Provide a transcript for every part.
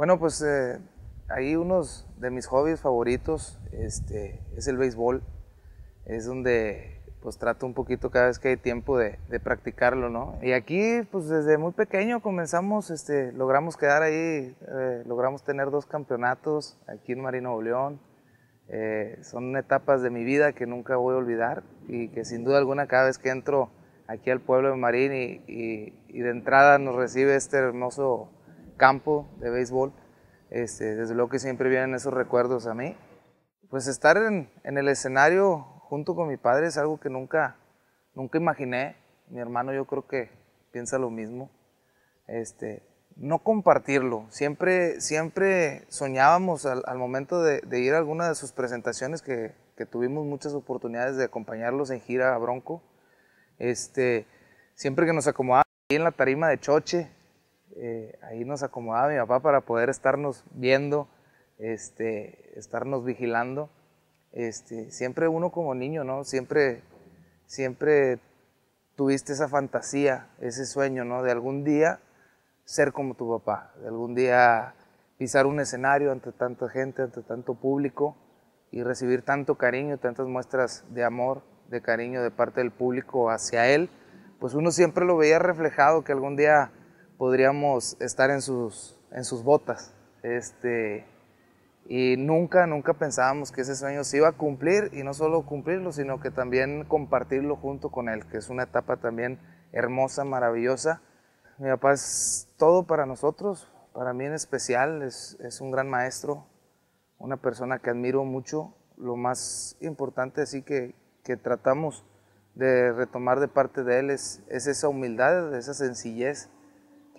Bueno, pues eh, ahí unos de mis hobbies favoritos este, es el béisbol. Es donde pues trato un poquito cada vez que hay tiempo de, practicarlo, ¿no? Y aquí, pues desde muy pequeño comenzamos, este, logramos quedar ahí, eh, logramos tener dos campeonatos aquí en Marino León. Eh, son etapas de mi vida que nunca voy a olvidar y que sin duda alguna cada vez que entro aquí al pueblo de Marín y de entrada nos recibe este hermoso campo de béisbol. Este, desde luego que siempre vienen esos recuerdos a mí. Pues estar en, en, el escenario junto con mi padre es algo que nunca, nunca imaginé. Mi hermano yo creo que piensa lo mismo. Este, no compartirlo. Siempre, siempre soñábamos al, momento de, ir a alguna de sus presentaciones que, tuvimos muchas oportunidades de acompañarlos en gira a Bronco. Este, siempre que nos acomodábamos en la tarima de Choche, eh, ahí nos acomodaba mi papá para poder estarnos viendo, este, estarnos vigilando. Este, siempre uno como niño, ¿no? Siempre, siempre tuviste esa fantasía, ese sueño, ¿no? De algún día ser como tu papá, de algún día pisar un escenario ante tanta gente, ante tanto público y recibir tanto cariño, tantas muestras de amor, de cariño de parte del público hacia él, pues uno siempre lo veía reflejado que algún día podríamos estar en sus, en sus botas. Este, y nunca, nunca pensábamos que ese sueño se iba a cumplir y no solo cumplirlo, sino que también compartirlo junto con él, que es una etapa también hermosa, maravillosa. Mi papá es todo para nosotros, para mí en especial, es, es un gran maestro, una persona que admiro mucho. Lo más importante así que, que tratamos de retomar de parte de él es, es esa humildad, esa sencillez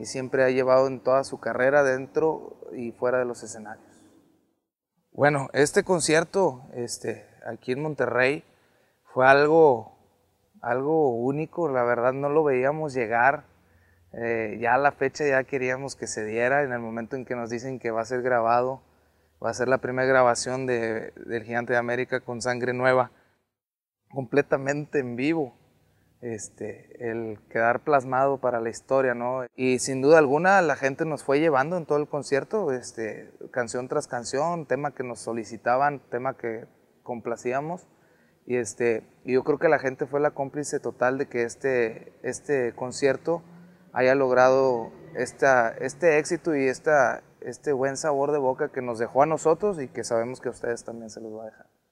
y siempre ha llevado en toda su carrera dentro y fuera de los escenarios. Bueno, este concierto este, aquí en Monterrey fue algo, algo único, la verdad no lo veíamos llegar. Eh, ya a la fecha ya queríamos que se diera, en el momento en que nos dicen que va a ser grabado, va a ser la primera grabación de, del Gigante de América con sangre nueva, completamente en vivo este, el quedar plasmado para la historia, ¿no? Y sin duda alguna la gente nos fue llevando en todo el concierto, este, canción tras canción, tema que nos solicitaban, tema que complacíamos. Y este, y yo creo que la gente fue la cómplice total de que este, este concierto haya logrado este éxito y esta, este buen sabor de boca que nos dejó a nosotros y que sabemos que a ustedes también se los va a dejar.